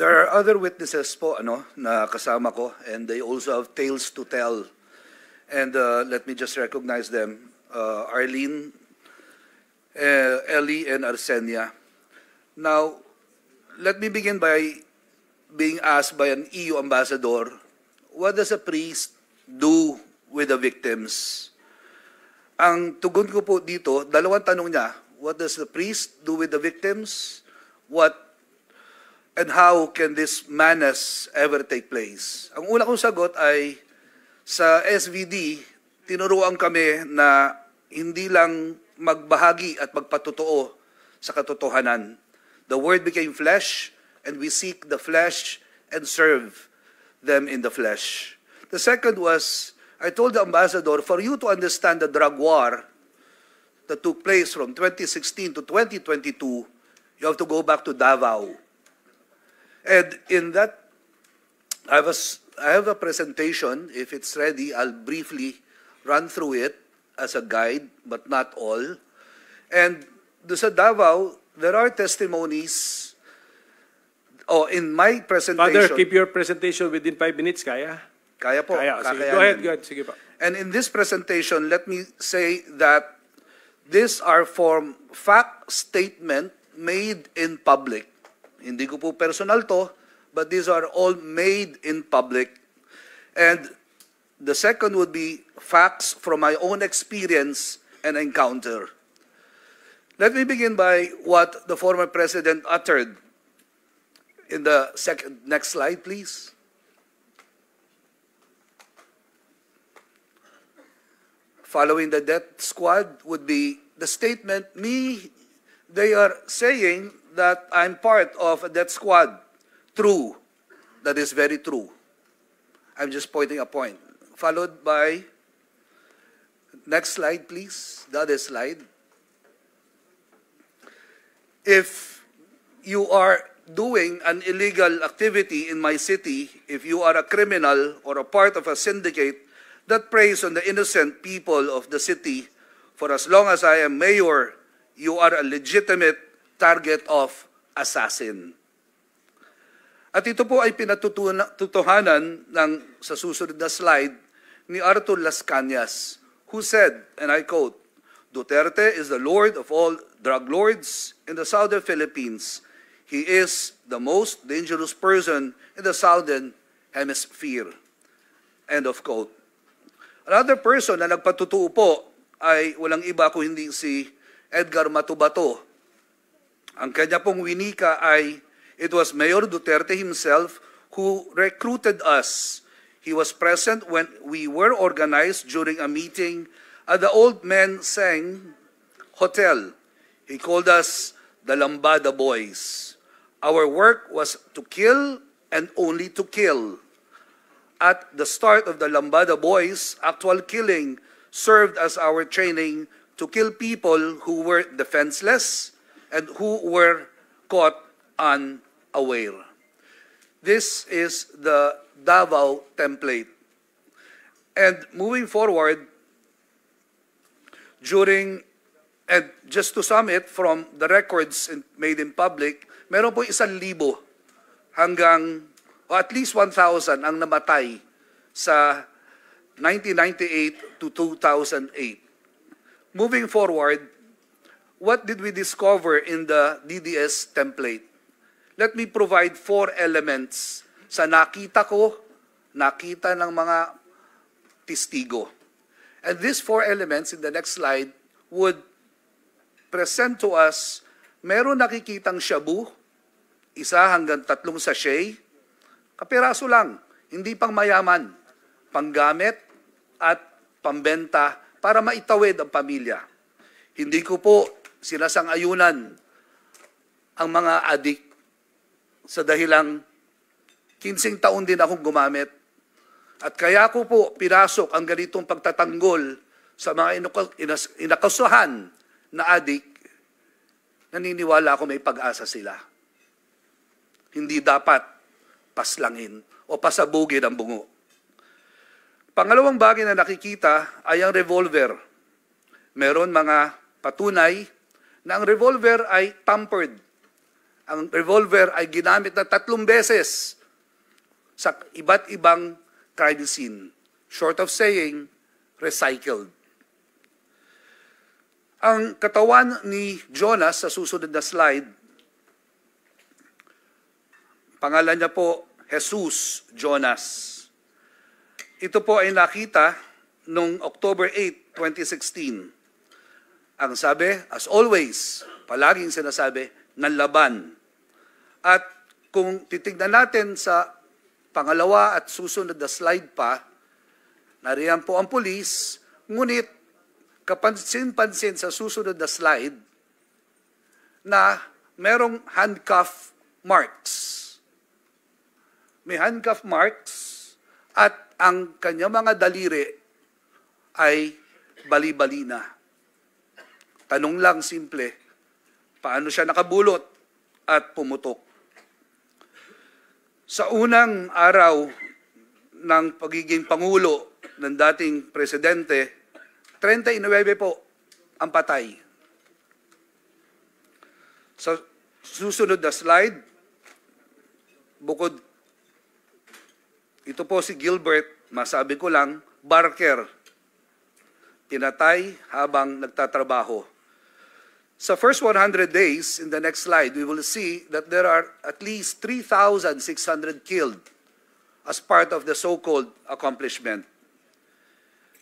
There are other witnesses po ano, na kasama ko and they also have tales to tell. And uh, let me just recognize them. Uh, Arlene, uh, Ellie, and Arsenia. Now, let me begin by being asked by an EU ambassador, what does a priest do with the victims? Ang tugon ko po dito, dalawang tanong niya, what does the priest do with the victims? What and how can this manas ever take place? Ang una kong sagot ay sa SVD, tinuruan kami na hindi lang magbahagi at magpatotoo sa katotohanan. The Word became flesh, and we seek the flesh and serve them in the flesh. The second was, I told the ambassador, for you to understand the drug war that took place from 2016 to 2022, you have to go back to Davao And in that, I, was, I have a presentation. If it's ready, I'll briefly run through it as a guide, but not all. And sa Davao, there are testimonies. Oh, in my presentation... Father, keep your presentation within five minutes, kaya? Kaya po. Kaya. Sige, go ahead, go ahead. Sige pa. And in this presentation, let me say that these are from fact statement made in public Hindi ko po personal to, but these are all made in public. And the second would be facts from my own experience and encounter. Let me begin by what the former president uttered in the second next slide please. Following the death squad would be the statement me they are saying that I'm part of a death squad. True. That is very true. I'm just pointing a point. Followed by, next slide please, the other slide. If you are doing an illegal activity in my city, if you are a criminal or a part of a syndicate that preys on the innocent people of the city, for as long as I am mayor, you are a legitimate target of assassin. At ito po ay pinatutuhanan ng, sa susunod na slide ni Arthur Las Cañas, who said, and I quote, Duterte is the lord of all drug lords in the southern Philippines. He is the most dangerous person in the southern hemisphere. End of quote. Another person na nagpatutuo po ay walang iba kung hindi si Edgar Matubato, ang kanya pong winika ay, It was Mayor Duterte himself who recruited us. He was present when we were organized during a meeting at the Old Men Sang Hotel. He called us the Lambada Boys. Our work was to kill and only to kill. At the start of the Lambada Boys, actual killing served as our training to kill people who were defenseless, and who were caught unaware. This is the Davao template. And moving forward, during, and just to sum it from the records made in public, meron po isang libo hanggang, o at least 1,000 ang namatay sa 1998 to 2008. Moving forward, what did we discover in the DDS template? Let me provide four elements sa nakita ko, nakita ng mga testigo. And these four elements in the next slide would present to us, meron nakikitang shabu, isa hanggang tatlong sachet, kapiraso lang, hindi pang mayaman, panggamit at pambenta para maitawid ang pamilya. Hindi ko po sila sang ayunan ang mga adik sa dahilang 15 taon din akong gumamit. At kaya ko po pirasok ang ganitong pagtatanggol sa mga inakasuhan na adik, naniniwala ako may pag-asa sila. Hindi dapat paslangin o pasabugin ang bungo. Pangalawang bagay na nakikita ay ang revolver. Meron mga patunay na ang revolver ay tampered. Ang revolver ay ginamit na tatlong beses sa iba't ibang crime scene. Short of saying, recycled. Ang katawan ni Jonas sa susunod na slide, pangalan niya po Jesus Jonas. Ito po ay nakita noong October 8, 2016 ang sabi, as always, palaging sinasabi, ng laban. At kung titignan natin sa pangalawa at susunod na slide pa, nariyan po ang pulis, ngunit kapansin-pansin sa susunod na slide na merong handcuff marks. May handcuff marks at ang kanyang mga daliri ay bali-bali na. Tanong lang simple, paano siya nakabulot at pumutok? Sa unang araw ng pagiging Pangulo ng dating Presidente, 39 po ang patay. Sa susunod na slide, bukod ito po si Gilbert, masabi ko lang, Barker, pinatay habang nagtatrabaho. So first 100 days, in the next slide, we will see that there are at least 3,600 killed as part of the so-called accomplishment.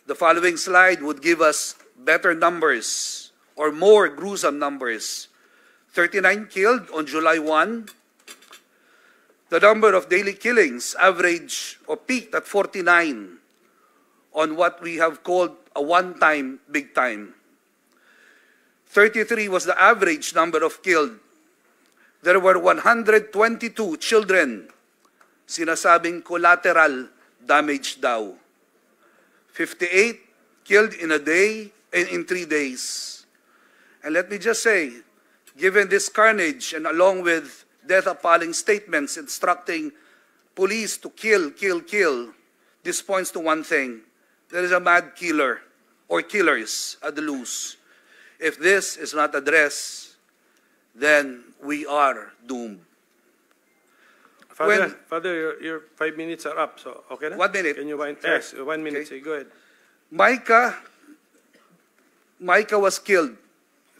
The following slide would give us better numbers or more gruesome numbers. 39 killed on July 1. The number of daily killings averaged or peaked at 49 on what we have called a one-time big time. 33 was the average number of killed. There were 122 children, sinasabing collateral damage daw. 58 killed in a day and in three days. And let me just say, given this carnage and along with death-appalling statements instructing police to kill, kill, kill, this points to one thing. There is a mad killer or killers at the loose. If this is not addressed, then we are doomed. Father, when, Father your, your five minutes are up, so okay na? One minute. Can you wind, yes, one minute. Okay. go ahead. Micah, Micah was killed,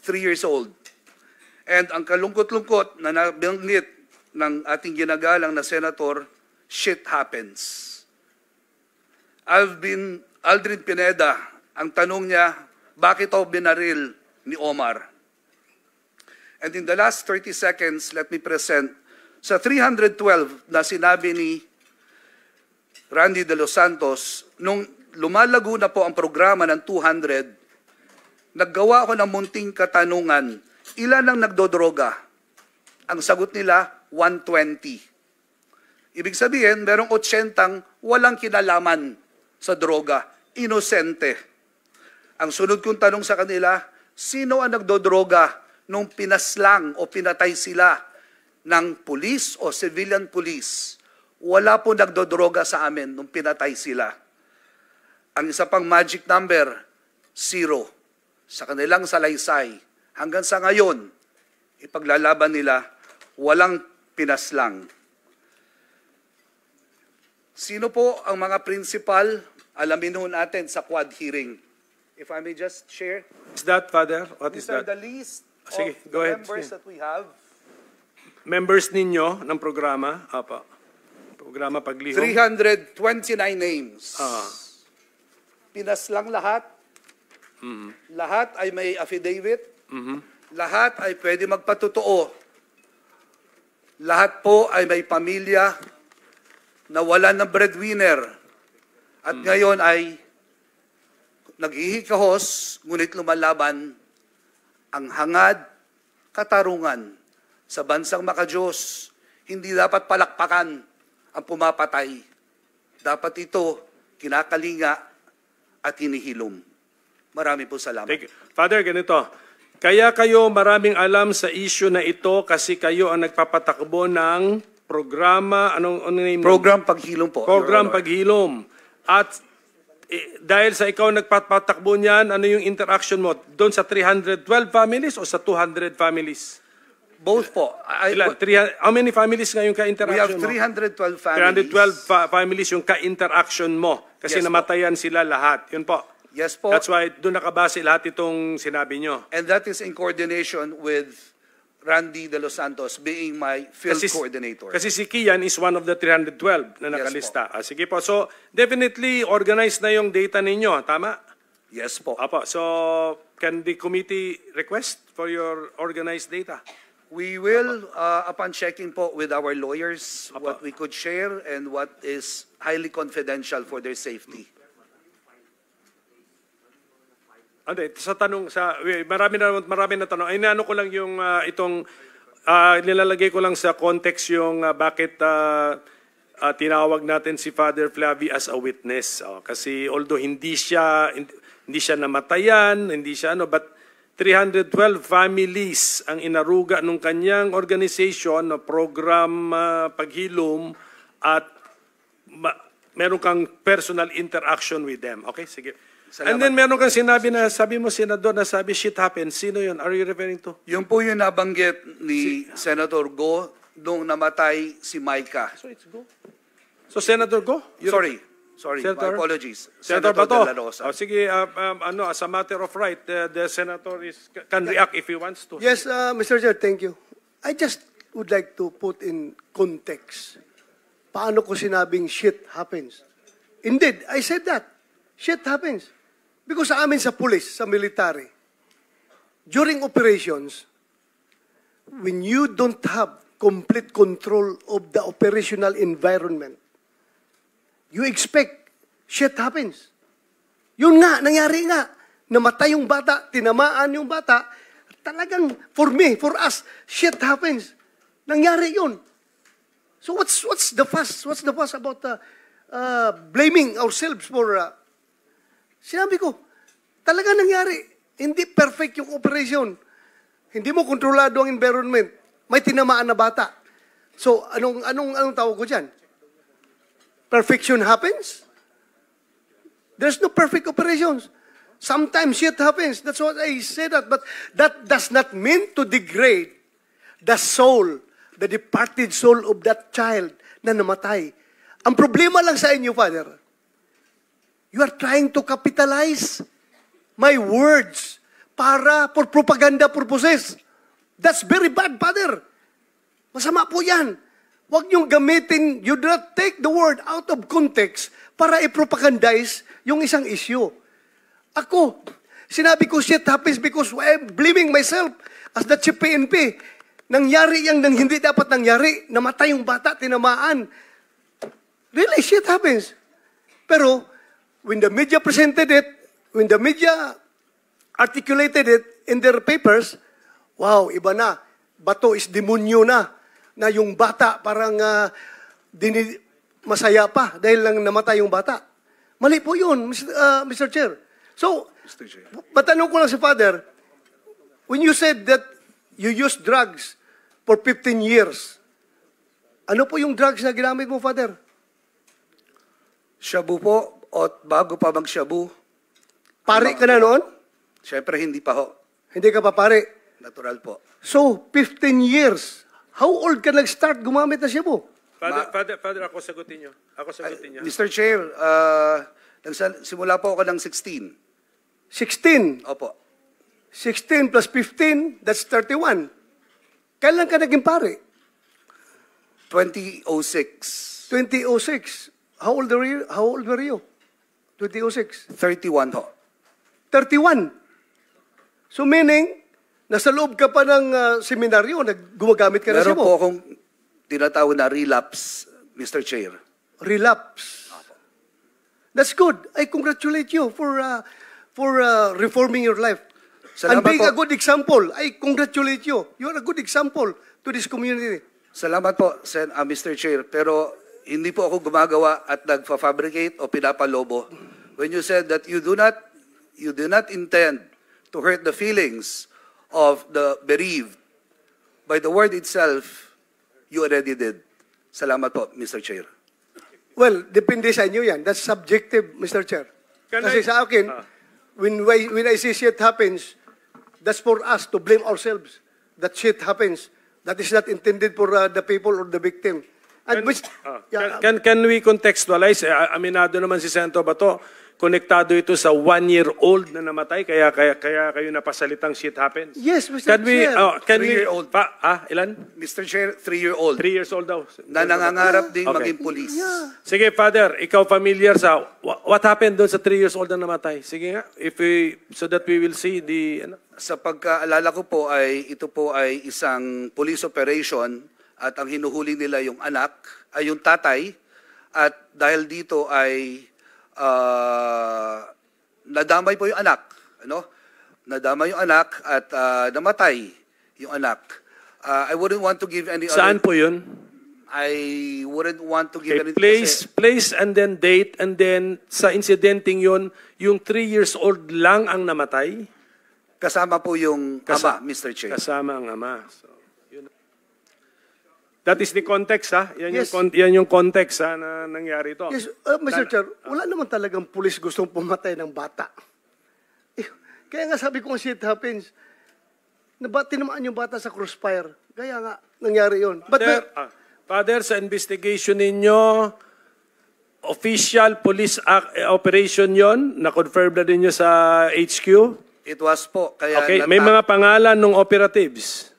three years old. And ang kalungkot-lungkot na nabanggit ng ating ginagalang na senator, shit happens. I've been Aldrin Pineda, ang tanong niya, bakit ako binaril ni Omar. And in the last 30 seconds, let me present sa 312 na sinabi ni Randy De Los Santos, nung lumalago na po ang programa ng 200, naggawa ko ng munting katanungan, ilan ang nagdodroga? Ang sagot nila, 120. Ibig sabihin, merong 80 ang walang kinalaman sa droga, inosente. Ang sunod kong tanong sa kanila, Sino ang nagdodroga nung pinaslang o pinatay sila ng police o civilian police? Wala po nagdodroga sa amin nung pinatay sila. Ang isa pang magic number, zero. Sa kanilang salaysay, hanggang sa ngayon, ipaglalaban nila, walang pinaslang. Sino po ang mga principal? Alamin noon natin sa quad hearing if I may just share. Is that, Father? What These is that? the list ah, Sige, of go ahead. members Sige. that we have. Members ninyo ng programa? Apa. Programa Paglihom? 329 names. Ah. Pinas lang lahat. Mm-hmm. Lahat ay may affidavit. Mm-hmm. Lahat ay pwede magpatotoo. Lahat po ay may pamilya na wala ng breadwinner. At mm-hmm. ngayon ay Nagihikahos, ngunit lumalaban ang hangad, katarungan sa bansang makajos. Hindi dapat palakpakan ang pumapatay. Dapat ito kinakalinga at hinihilom. Marami po salamat. Thank you. Father, ganito. Kaya kayo maraming alam sa issue na ito kasi kayo ang nagpapatakbo ng programa, anong, anong name? Program Paghilom po. Program Paghilom. At eh, dahil sa ikaw nagpapatakbo niyan, ano yung interaction mo? Doon sa 312 families o sa 200 families? Both po. I, Ilan, 300, how many families ngayon ka-interaction mo? We have 312 families. 312 fa- families yung ka-interaction mo kasi yes, namatayan po. sila lahat. Yun po. Yes po. That's why doon nakabase lahat itong sinabi nyo. And that is in coordination with Randy De Los Santos being my field kasi, coordinator. Kasi si Kian is one of the 312 na nakalista. Yes, ah, sige po. So, definitely organized na yung data ninyo, tama? Yes po. Apo. So, can the committee request for your organized data? We will, uh, upon checking po with our lawyers, Apo. what we could share and what is highly confidential for their safety ano, sa tanong sa eh, marami na marami na tanong. Inaano ko lang yung uh, itong uh, nilalagay ko lang sa context yung uh, bakit uh, uh, tinawag natin si Father Flavi as a witness. Oh, kasi although hindi siya hindi siya namatayan, hindi siya ano, but 312 families ang inaruga nung kanyang organization na program uh, paghilom at ma- meron kang personal interaction with them. Okay, sige. Salamat. And then meron kang sinabi na, sabi mo, Senador, na sabi, shit happened. Sino 'yon? Are you referring to? Yung po yung nabanggit ni si, Senator Go nung namatay si Micah. So it's Go? So Senator Go? You're Sorry. Sorry, Senator, my apologies. Senator, Senator Bato. De La Rosa. Oh, sige, um, um, ano, as a matter of right, the, the Senator is, can react if he wants to. Yes, uh, Mr. Chair, thank you. I just would like to put in context. Paano ko sinabing shit happens? Indeed, I said that. Shit happens. Because sa amin sa police, sa military, during operations, when you don't have complete control of the operational environment, you expect shit happens. Yun nga, nangyari nga. Namatay yung bata, tinamaan yung bata. Talagang, for me, for us, shit happens. Nangyari yun. So what's what's the fuss? What's the fuss about uh, uh, blaming ourselves for uh, Sinabi ko, talaga nangyari. Hindi perfect yung operation. Hindi mo kontrolado ang environment. May tinamaan na bata. So, anong, anong, anong tawag ko dyan? Perfection happens? There's no perfect operations. Sometimes shit happens. That's what I say that. But that does not mean to degrade the soul, the departed soul of that child na namatay. Ang problema lang sa inyo, Father, You are trying to capitalize my words para for propaganda purposes. That's very bad, Father. Masama po yan. Huwag niyong gamitin, you do not take the word out of context para i-propagandize yung isang issue. Ako, sinabi ko shit happens because I'm blaming myself as the chief PNP. Nangyari yang nang hindi dapat nangyari. Namatay yung bata, tinamaan. Really, shit happens. Pero, When the media presented it, when the media articulated it in their papers, wow, iba na. Bato is demonyo na. Na yung bata parang uh, dini- masaya pa dahil lang namatay yung bata. Mali po yun, Mr. Uh, Mr. Chair. So, Mr. Chair. matanong ko lang si Father, when you said that you used drugs for 15 years, ano po yung drugs na ginamit mo, Father? Shabu po, o bago pa mag-shabu? Pare ano? ka na noon? Siyempre, hindi pa ho. Hindi ka pa pare? Natural po. So, 15 years. How old ka nag-start gumamit na shabu? Father, Ma- father, father, ako sagutin niyo. Ako sagutin niyo. Mr. Chair, uh, nagsa- simula po ako ng 16. 16? Opo. 16 plus 15, that's 31. Kailan ka naging pare? 2006. 2006. How old were you? How old were you? 2006? 31 ho. 31. So meaning, nasa loob ka pa ng uh, seminaryo, naggumagamit ka Meron na si mo. Meron po akong tinatawag na relapse, Mr. Chair. Relapse. That's good. I congratulate you for uh, for uh, reforming your life. Salamat And being po. a good example, I congratulate you. You are a good example to this community. Salamat po, Sen, uh, Mr. Chair. Pero hindi po ako gumagawa at nagfa-fabricate o pinapalobo. When you said that you do not you do not intend to hurt the feelings of the bereaved, by the word itself, you already did. Salamat po, Mr. Chair. Well, depende sa inyo yan. That's subjective, Mr. Chair. Can Kasi I... sa akin, ah. when, when I see shit happens, that's for us to blame ourselves. That shit happens. That is not intended for uh, the people or the victim. Can, which, ah, can, um, can, can we contextualize? Eh, aminado naman si Sento Bato, konektado ito sa one-year-old na namatay, kaya, kaya, kaya kayo napasalitang shit happens. Yes, Mr. Can Chair. We, oh, can three-year-old. Pa, ah, ilan? Mr. Chair, three-year-old. Three years old daw. Na nangangarap ding okay. maging police. Yeah. Sige, Father, ikaw familiar sa what happened doon sa three years old na namatay. Sige nga, if we, so that we will see the... Ano? Sa pagkaalala ko po ay ito po ay isang police operation at ang hinuhuling nila yung anak, ay yung tatay, at dahil dito ay uh, nadamay po yung anak, ano? Nadamay yung anak at uh, namatay yung anak. Uh, I wouldn't want to give any Saan other... po yun? I wouldn't want to give okay, any... Place, kasi... place and then date and then sa incidenting yun, yung 3 years old lang ang namatay? Kasama po yung Kasa- ama, Mr. Chair. Kasama ang ama. So, yun. That is the context, ha? Ah. Yan, yes. yung, yan yung context ha, ah, na nangyari ito. Yes, uh, Mr. Chair, wala naman talagang pulis gustong pumatay ng bata. Eh, kaya nga sabi ko, shit happens. Naba, naman yung bata sa crossfire. Kaya nga, nangyari yun. But Father, may, ah, Father, sa investigation ninyo, official police act, eh, operation yon na confirm na ninyo sa HQ? It was po. Kaya okay, may mga pangalan ng operatives.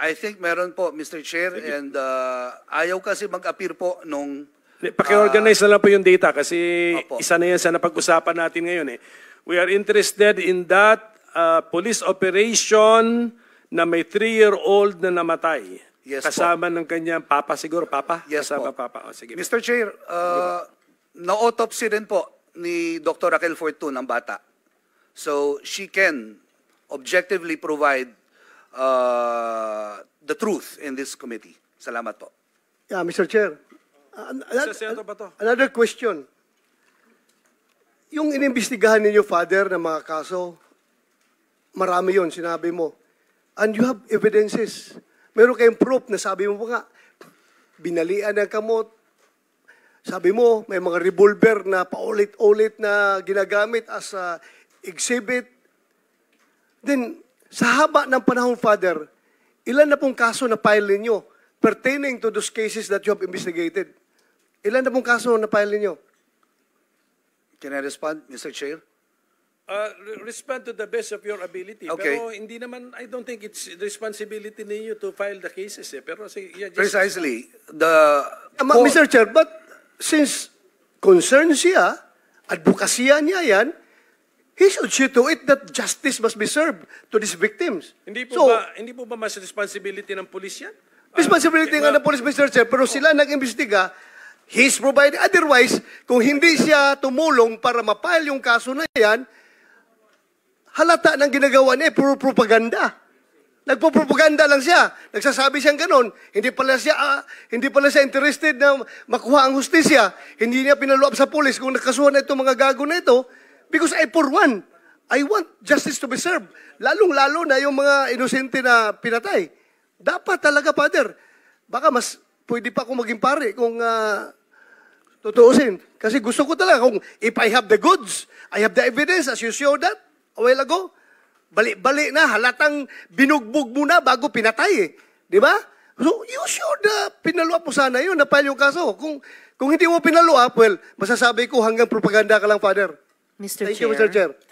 I think meron po, Mr. Chair, and uh, ayaw kasi mag-appear po nung... Paki-organize uh, na lang po yung data kasi Opo. isa na yan sa napag-usapan natin ngayon. Eh. We are interested in that uh, police operation na may three-year-old na namatay. Yes kasama po. ng kanyang papa siguro, papa? Yes kasama po. papa. Oh, sige Mr. Chair, uh, na-autopsy rin po ni Dr. Raquel Fortune, ang bata. So she can objectively provide uh, the truth in this committee. Salamat po. Yeah, Mr. Chair. Uh, another, ano another question. Yung inimbestigahan ninyo, Father, ng mga kaso, marami yon sinabi mo. And you have evidences. Meron kayong proof na sabi mo pa nga, binalian ng kamot, sabi mo, may mga revolver na paulit-ulit na ginagamit as a exhibit. Then, sa haba ng panahon, Father, ilan na pong kaso na file ninyo pertaining to those cases that you have investigated? Ilan na pong kaso na file ninyo? Can I respond, Mr. Chair? Uh, respond to the best of your ability. Okay. Pero hindi naman, I don't think it's responsibility ninyo to file the cases. Eh. Pero, say, yeah, just... Precisely. The... Um, ah, Mr. Chair, but since concern siya, advokasya niya yan, he should see to it that justice must be served to these victims. Hindi po so, ba hindi po ba mas responsibility ng pulis yan? Responsibility uh, nga ng pulis, Mr. Chair, pero sila nag-imbestiga, he's provided. Otherwise, kung hindi siya tumulong para mapile yung kaso na yan, halata ng ginagawa niya, eh, puro propaganda. Nagpo-propaganda lang siya. Nagsasabi siyang ganun. Hindi pala siya, uh, hindi pala siya interested na makuha ang hustisya. Hindi niya pinaluap sa pulis kung nakasuhan na itong mga gago na ito Because I, for one, I want justice to be served. Lalong-lalo na yung mga inosente na pinatay. Dapat talaga, Father. Baka mas pwede pa akong maging pare kung uh, tutuusin. Kasi gusto ko talaga kung if I have the goods, I have the evidence as you showed that a while ago. Bali-bali na, halatang binugbog muna bago pinatay eh. Di ba? So, you should uh, pinaluap po sana yun, napahal yung kaso. Kung, kung hindi mo pinaluap, well, masasabi ko hanggang propaganda ka lang, Father. Mr. Thank you, Mr. Chair.